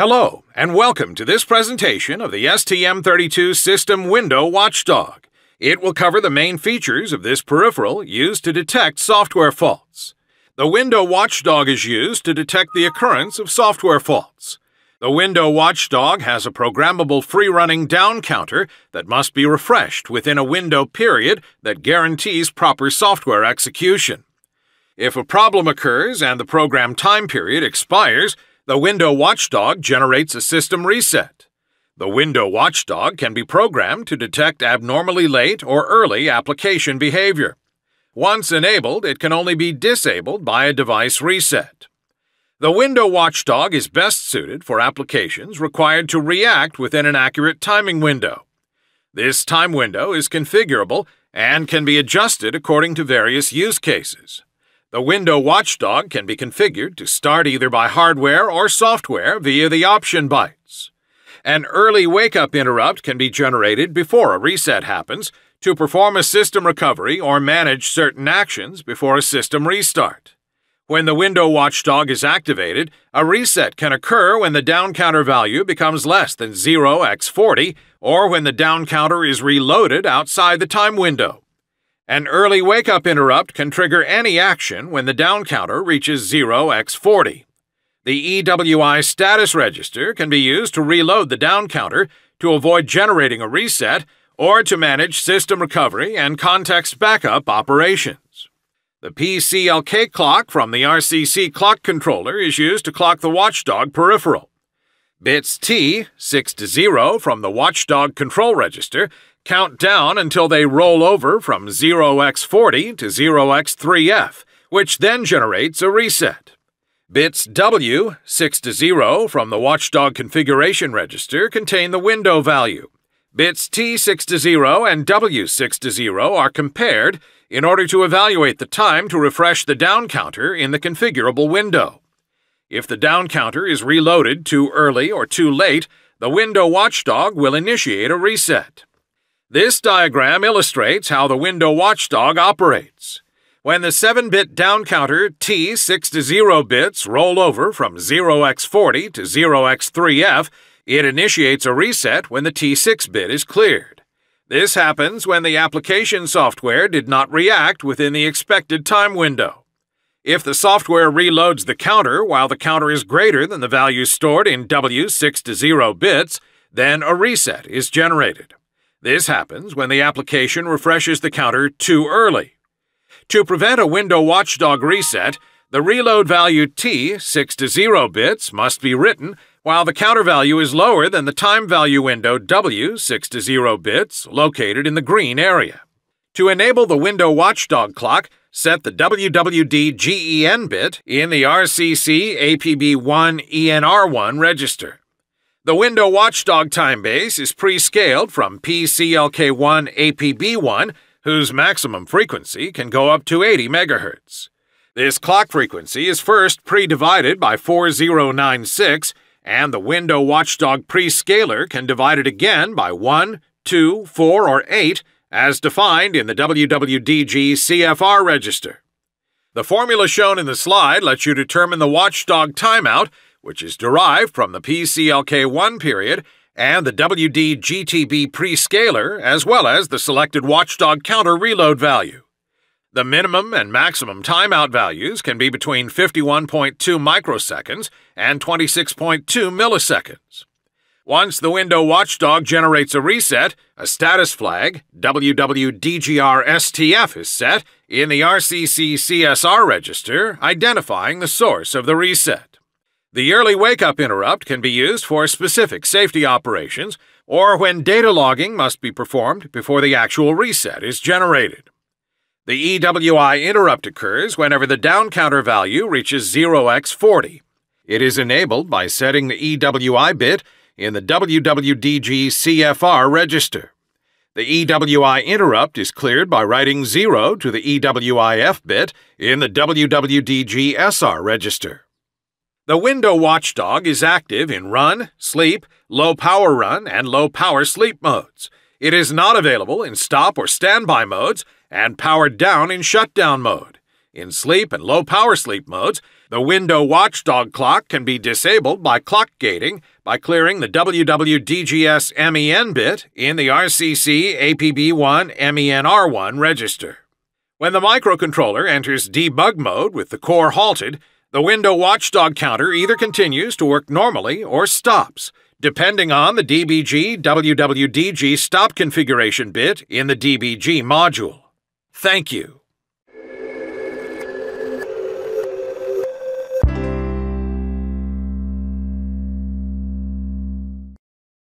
Hello, and welcome to this presentation of the STM32 System Window Watchdog. It will cover the main features of this peripheral used to detect software faults. The Window Watchdog is used to detect the occurrence of software faults. The Window Watchdog has a programmable free-running down counter that must be refreshed within a window period that guarantees proper software execution. If a problem occurs and the program time period expires, the window watchdog generates a system reset. The window watchdog can be programmed to detect abnormally late or early application behavior. Once enabled, it can only be disabled by a device reset. The window watchdog is best suited for applications required to react within an accurate timing window. This time window is configurable and can be adjusted according to various use cases. The window watchdog can be configured to start either by hardware or software via the option bytes. An early wake-up interrupt can be generated before a reset happens to perform a system recovery or manage certain actions before a system restart. When the window watchdog is activated, a reset can occur when the down counter value becomes less than 0x40 or when the down counter is reloaded outside the time window. An early wake-up interrupt can trigger any action when the down counter reaches 0x40. The EWI status register can be used to reload the down counter to avoid generating a reset or to manage system recovery and context backup operations. The PCLK clock from the RCC clock controller is used to clock the watchdog peripheral. Bits T, 6 to 0 from the watchdog control register, count down until they roll over from 0x40 to 0x3f, which then generates a reset. Bits W, 6 to 0 from the watchdog configuration register contain the window value. Bits T6 to 0 and W6 to 0 are compared in order to evaluate the time to refresh the down counter in the configurable window. If the down counter is reloaded too early or too late, the window watchdog will initiate a reset. This diagram illustrates how the window watchdog operates. When the 7-bit down counter T6 to 0 bits roll over from 0x40 to 0x3F, it initiates a reset when the T6 bit is cleared. This happens when the application software did not react within the expected time window. If the software reloads the counter while the counter is greater than the value stored in W6 to 0 bits, then a reset is generated. This happens when the application refreshes the counter too early. To prevent a window watchdog reset, the reload value T, 6 to 0 bits, must be written while the counter value is lower than the time value window W, 6 to 0 bits, located in the green area. To enable the window watchdog clock, set the WWD-GEN bit in the RCC APB1 ENR1 register. The window watchdog time base is pre-scaled from PCLK1 APB1, whose maximum frequency can go up to 80 MHz. This clock frequency is first pre-divided by 4096, and the window watchdog prescaler can divide it again by 1, 2, 4, or 8 as defined in the WWDG CFR register. The formula shown in the slide lets you determine the watchdog timeout, which is derived from the PCLK1 period and the WDGTB prescaler, as well as the selected watchdog counter reload value. The minimum and maximum timeout values can be between 51.2 microseconds and 26.2 milliseconds. Once the window watchdog generates a reset, a status flag, WWDGRSTF, is set in the RCC CSR register, identifying the source of the reset. The early wake-up interrupt can be used for specific safety operations or when data logging must be performed before the actual reset is generated. The EWI interrupt occurs whenever the down counter value reaches 0x40. It is enabled by setting the EWI bit in the WWDG CFR register. The EWI interrupt is cleared by writing 0 to the EWIF bit in the WWDG SR register. The window watchdog is active in run, sleep, low power run, and low power sleep modes. It is not available in stop or standby modes and powered down in shutdown mode. In sleep and low power sleep modes, the window watchdog clock can be disabled by clock gating by clearing the WWDGS MEN bit in the RCC APB1 MENR1 register. When the microcontroller enters debug mode with the core halted, the window watchdog counter either continues to work normally or stops, depending on the DBG WWDG stop configuration bit in the DBG module. Thank you.